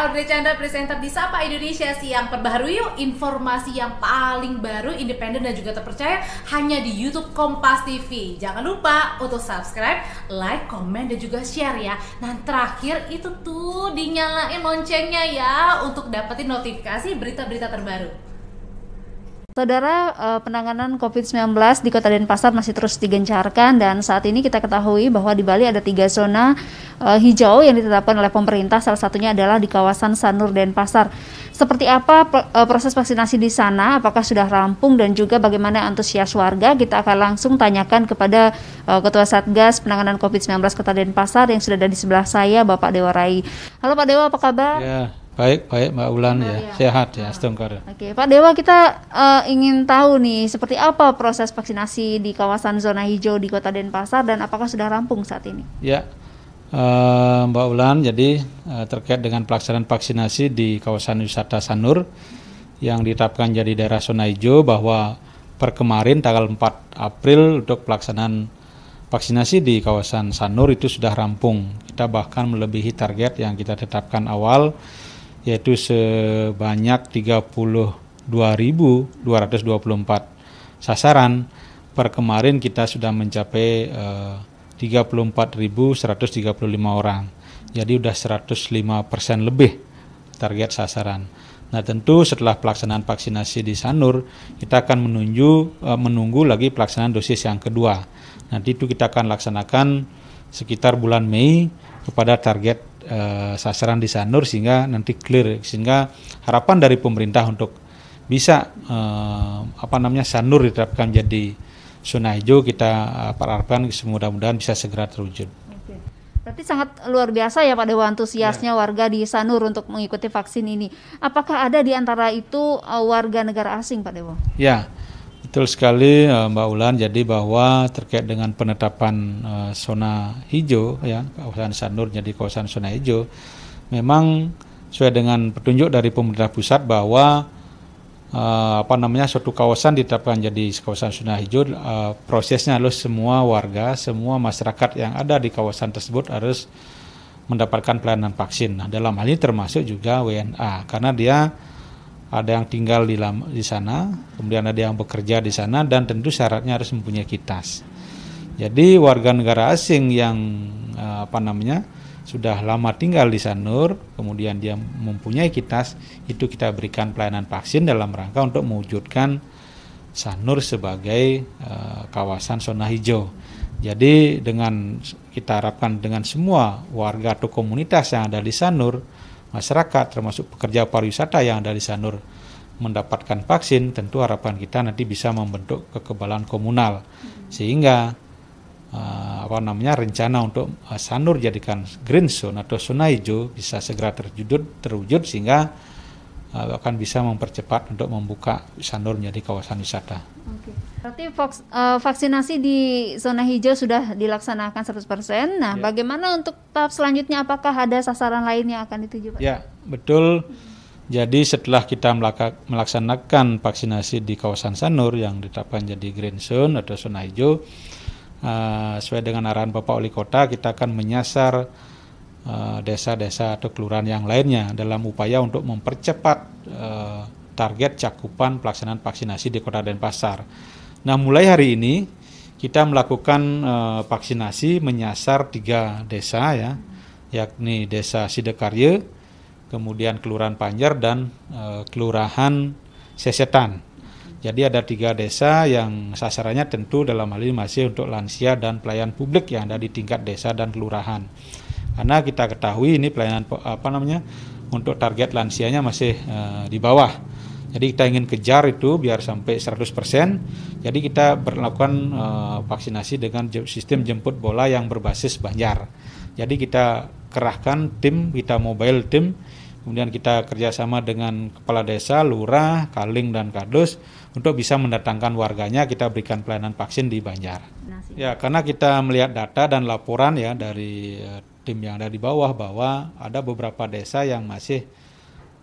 Audrey Chandra, presenter di Sapa Indonesia Siang. Perbaharui yuk informasi yang paling baru, independen dan juga terpercaya hanya di YouTube Kompas TV. Jangan lupa untuk subscribe, like, komen dan juga share ya. Dan terakhir itu tuh dinyalain loncengnya ya untuk dapetin notifikasi berita-berita terbaru. Saudara, eh, penanganan COVID-19 di Kota Denpasar masih terus digencarkan dan saat ini kita ketahui bahwa di Bali ada tiga zona eh, hijau yang ditetapkan oleh pemerintah. Salah satunya adalah di kawasan Sanur Denpasar. Seperti apa eh, proses vaksinasi di sana? Apakah sudah rampung dan juga bagaimana antusias warga? Kita akan langsung tanyakan kepada Ketua Satgas Penanganan COVID-19 Kota Denpasar yang sudah ada di sebelah saya, Bapak Dewa Rai. Halo Pak Dewa, apa kabar? Ya, Baik, baik Mbak Ulan ya. ya, sehat ya, Astungkar. Ah. Ya. Oke, Pak Dewa kita uh, ingin tahu nih seperti apa proses vaksinasi di kawasan zona hijau di Kota Denpasar dan apakah sudah rampung saat ini? Ya, uh, Mbak Ulan, jadi uh, terkait dengan pelaksanaan vaksinasi di kawasan wisata Sanur yang ditetapkan jadi daerah zona hijau bahwa per kemarin tanggal 4 April untuk pelaksanaan vaksinasi di kawasan Sanur itu sudah rampung. Kita bahkan melebihi target yang kita tetapkan awal yaitu sebanyak 32.224 sasaran. Per kemarin kita sudah mencapai eh, 34.135 orang. Jadi sudah 105 lebih target sasaran. Nah tentu setelah pelaksanaan vaksinasi di Sanur, kita akan menunjuk eh, menunggu lagi pelaksanaan dosis yang kedua. Nanti itu kita akan laksanakan sekitar bulan Mei kepada target uh, sasaran di sanur sehingga nanti clear sehingga harapan dari pemerintah untuk bisa uh, apa namanya sanur diterapkan jadi zona hijau kita uh, eh, harapkan mudah-mudahan bisa segera terwujud. Oke. Berarti sangat luar biasa ya Pak Dewa antusiasnya ya. warga di Sanur untuk mengikuti vaksin ini. Apakah ada di antara itu warga negara asing Pak Dewa? Ya, Betul sekali eh, Mbak Ulan. Jadi bahwa terkait dengan penetapan eh, zona hijau ya kawasan Sanur jadi kawasan zona hijau, memang sesuai dengan petunjuk dari pemerintah pusat bahwa eh, apa namanya suatu kawasan ditetapkan jadi kawasan zona hijau, prosesnya harus semua warga, semua masyarakat yang ada di kawasan tersebut harus mendapatkan pelayanan vaksin. Nah, dalam hal ini termasuk juga WNA karena dia ada yang tinggal di, di sana, kemudian ada yang bekerja di sana, dan tentu syaratnya harus mempunyai kitas. Jadi warga negara asing yang eh, apa namanya sudah lama tinggal di Sanur, kemudian dia mempunyai kitas, itu kita berikan pelayanan vaksin dalam rangka untuk mewujudkan Sanur sebagai uh, kawasan zona hijau. Jadi dengan kita harapkan dengan semua warga atau komunitas yang ada di Sanur masyarakat termasuk pekerja pariwisata yang ada di Sanur mendapatkan vaksin, tentu harapan kita nanti bisa membentuk kekebalan komunal sehingga uh, apa namanya rencana untuk eh, Sanur jadikan green zone atau zona hijau bisa segera terwujud terwujud sehingga uh, akan bisa mempercepat untuk membuka Sanur menjadi kawasan wisata. Berarti vaks, uh, eh, vaksinasi di zona hijau sudah dilaksanakan 100%. Nah, ya. bagaimana untuk tahap selanjutnya apakah ada sasaran lain yang akan dituju, Pak? Ya, betul. Jadi setelah kita melaksanakan vaksinasi di kawasan Sanur yang ditetapkan jadi green zone atau zona hijau, uh, sesuai dengan arahan Bapak Wali Kota, kita akan menyasar eh, desa-desa uh, atau kelurahan yang lainnya dalam upaya untuk mempercepat uh, target cakupan pelaksanaan vaksinasi di Kota Denpasar. Nah, mulai hari ini kita melakukan uh, vaksinasi menyasar tiga desa ya, yakni Desa Sidekarye, kemudian Kelurahan Panjar dan uh, Kelurahan Sesetan. Jadi ada tiga desa yang sasarannya tentu dalam hal ini masih untuk lansia dan pelayan publik yang ada di tingkat desa dan kelurahan. Karena kita ketahui ini pelayanan apa namanya untuk target lansianya masih uh, di bawah jadi kita ingin kejar itu biar sampai 100%. Jadi kita berlakukan uh, vaksinasi dengan sistem jemput bola yang berbasis Banjar. Jadi kita kerahkan tim, kita mobile tim, kemudian kita kerjasama dengan kepala desa, lurah, kaling dan kardus untuk bisa mendatangkan warganya kita berikan pelayanan vaksin di Banjar. Ya karena kita melihat data dan laporan ya dari uh, tim yang ada di bawah bahwa ada beberapa desa yang masih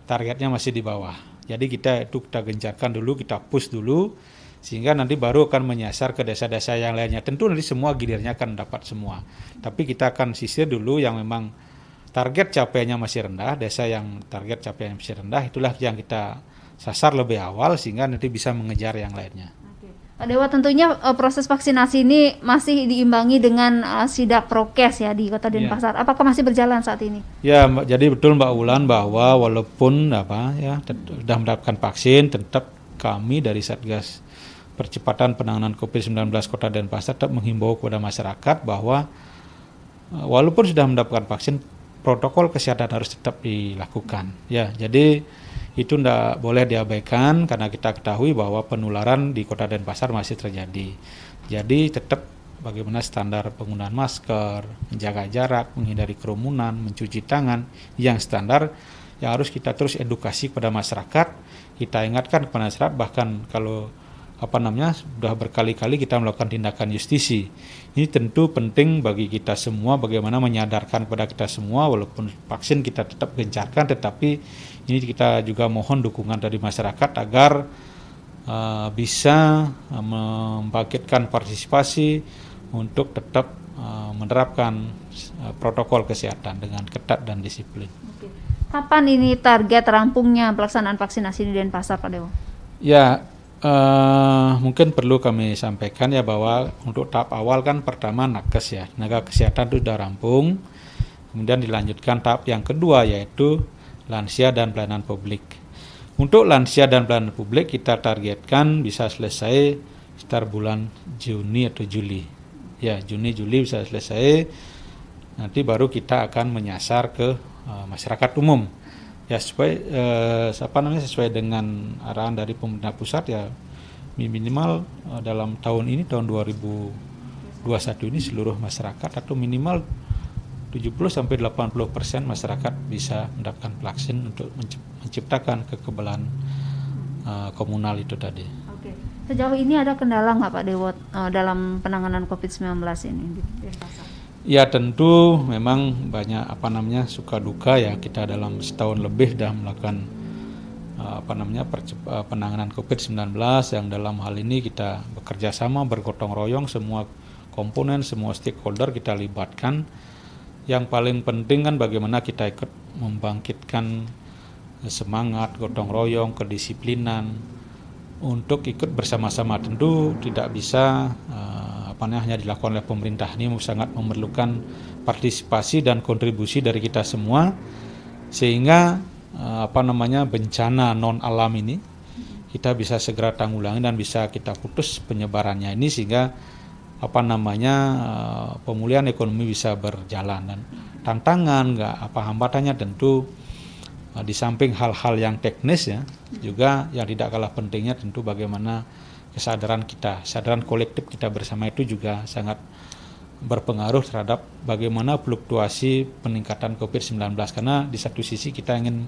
targetnya masih di bawah. Jadi kita itu kita gencarkan dulu, kita push dulu sehingga nanti baru akan menyasar ke desa-desa yang lainnya. Tentu nanti semua gilirnya akan dapat semua. Tapi kita akan sisir dulu yang memang target capaiannya masih rendah, desa yang target capaiannya masih rendah itulah yang kita sasar lebih awal sehingga nanti bisa mengejar yang lainnya. Pak Dewa tentunya uh, proses vaksinasi ini masih diimbangi dengan uh, sidak prokes ya di Kota iya. Denpasar. Ya. Apakah masih berjalan saat ini? Ya, Mbak, jadi betul Mbak Ulan bahwa walaupun apa ya sudah mendapatkan vaksin, tetap kami dari Satgas Percepatan Penanganan COVID-19 Kota Denpasar tetap menghimbau kepada masyarakat bahwa uh, walaupun sudah mendapatkan vaksin, protokol kesehatan harus tetap dilakukan. Ya, jadi itu tidak boleh diabaikan karena kita ketahui bahwa penularan di Kota Denpasar masih terjadi. Jadi tetap bagaimana standar penggunaan masker, menjaga jarak, menghindari kerumunan, mencuci tangan yang standar yang harus kita terus edukasi kepada masyarakat, kita ingatkan kepada masyarakat bahkan kalau apa namanya sudah berkali-kali kita melakukan tindakan justisi. Ini tentu penting bagi kita semua bagaimana menyadarkan kepada kita semua walaupun vaksin kita tetap gencarkan tetapi ini kita juga mohon dukungan dari masyarakat agar uh, bisa eh, membangkitkan partisipasi untuk tetap uh, menerapkan uh, protokol kesehatan dengan ketat dan disiplin. Kapan ini target rampungnya pelaksanaan vaksinasi di Denpasar, Pak Dewo? Ya, Uh, mungkin perlu kami sampaikan ya bahwa untuk tahap awal kan pertama nakes ya tenaga kesehatan itu sudah rampung kemudian dilanjutkan tahap yang kedua yaitu lansia dan pelayanan publik untuk lansia dan pelayanan publik kita targetkan bisa selesai sekitar bulan Juni atau Juli ya Juni Juli bisa selesai nanti baru kita akan menyasar ke uh, masyarakat umum ya sesuai eh, apa namanya sesuai dengan arahan dari pemerintah pusat ya minimal eh, dalam tahun ini tahun 2021 ini seluruh masyarakat atau minimal 70 sampai 80 persen masyarakat bisa mendapatkan vaksin untuk menciptakan kekebalan eh, komunal itu tadi. Oke, sejauh ini ada kendala nggak Pak Dewot eh, dalam penanganan COVID-19 ini di, di Ya tentu memang banyak apa namanya suka duka ya kita dalam setahun lebih sudah melakukan eh, apa namanya eh, penanganan COVID-19 yang dalam hal ini kita bekerja sama bergotong royong semua komponen semua stakeholder kita libatkan yang paling penting kan bagaimana kita ikut membangkitkan semangat gotong royong kedisiplinan untuk ikut bersama-sama tentu tidak bisa tahapannya hanya dilakukan oleh pemerintah ini sangat memerlukan partisipasi dan kontribusi dari kita semua sehingga eh, apa namanya bencana non alam ini kita bisa segera tanggulangi dan bisa kita putus penyebarannya ini sehingga apa namanya eh, pemulihan ekonomi bisa berjalan dan tantangan nggak apa hambatannya tentu eh, di samping hal-hal yang teknis ya juga yang tidak kalah pentingnya tentu bagaimana kesadaran kita, kesadaran kolektif kita bersama itu juga sangat berpengaruh terhadap bagaimana fluktuasi peningkatan COVID-19 karena di satu sisi kita ingin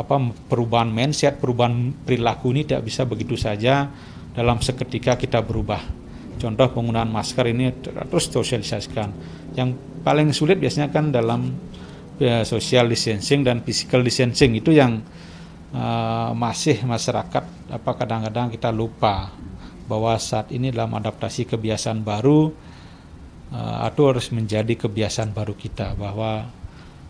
apa perubahan mindset, perubahan perilaku ini tidak bisa begitu saja dalam seketika kita berubah. Contoh penggunaan masker ini terus sosialisasikan. Yang paling sulit biasanya kan dalam ya, social distancing dan physical distancing itu yang uh, masih masyarakat apa kadang-kadang kita lupa bahwa saat ini dalam adaptasi kebiasaan baru uh, eh, itu harus menjadi kebiasaan baru kita bahwa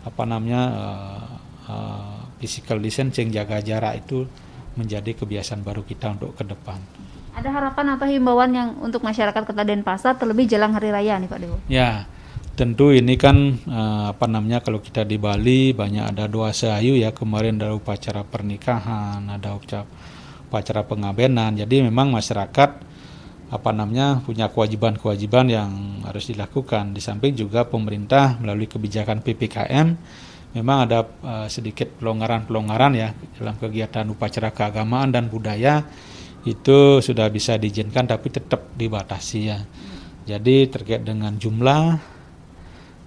apa namanya uh, uh, physical distancing jaga jarak itu menjadi kebiasaan baru kita untuk ke depan. Ada harapan atau himbauan yang untuk masyarakat Kota Denpasar terlebih jelang hari raya nih Pak Dewo? Ya, tentu ini kan uh, apa namanya kalau kita di Bali banyak ada doa seayu ya kemarin ada upacara pernikahan, ada ucap upacara pengabenan. Jadi memang masyarakat apa namanya punya kewajiban-kewajiban yang harus dilakukan. Di samping juga pemerintah melalui kebijakan PPKM memang ada uh, sedikit pelonggaran-pelonggaran ya dalam kegiatan upacara keagamaan dan budaya itu sudah bisa diizinkan tapi tetap dibatasi ya. Jadi terkait dengan jumlah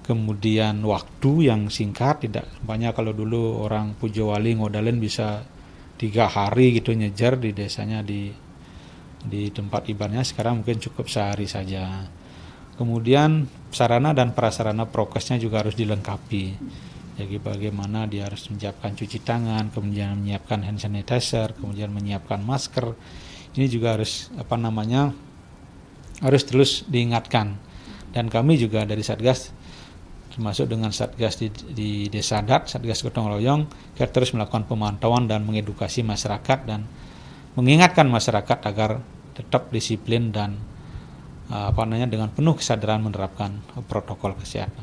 kemudian waktu yang singkat tidak banyak kalau dulu orang Pujo Wali Ngodalen bisa tiga hari gitu nyejar di desanya di di tempat ibarnya sekarang mungkin cukup sehari saja kemudian sarana dan prasarana prokesnya juga harus dilengkapi jadi bagaimana dia harus menyiapkan cuci tangan kemudian menyiapkan hand sanitizer kemudian menyiapkan masker ini juga harus apa namanya harus terus diingatkan dan kami juga dari Satgas termasuk dengan satgas di, di desa adat, satgas gotong royong, kita terus melakukan pemantauan dan mengedukasi masyarakat dan mengingatkan masyarakat agar tetap disiplin dan eh, apa namanya dengan penuh kesadaran menerapkan protokol kesehatan.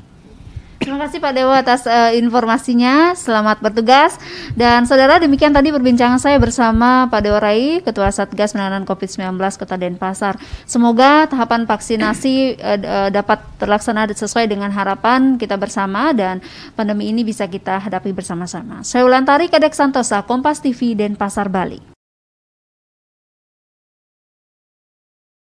Terima kasih Pak Dewa atas uh, informasinya. Selamat bertugas. Dan saudara demikian tadi perbincangan saya bersama Pak Dewa Rai, Ketua Satgas Penanganan COVID-19 Kota Denpasar. Semoga tahapan vaksinasi uh, dapat terlaksana sesuai dengan harapan kita bersama dan pandemi ini bisa kita hadapi bersama-sama. Saya Ulantari Kadek Santosa, Kompas TV Denpasar Bali.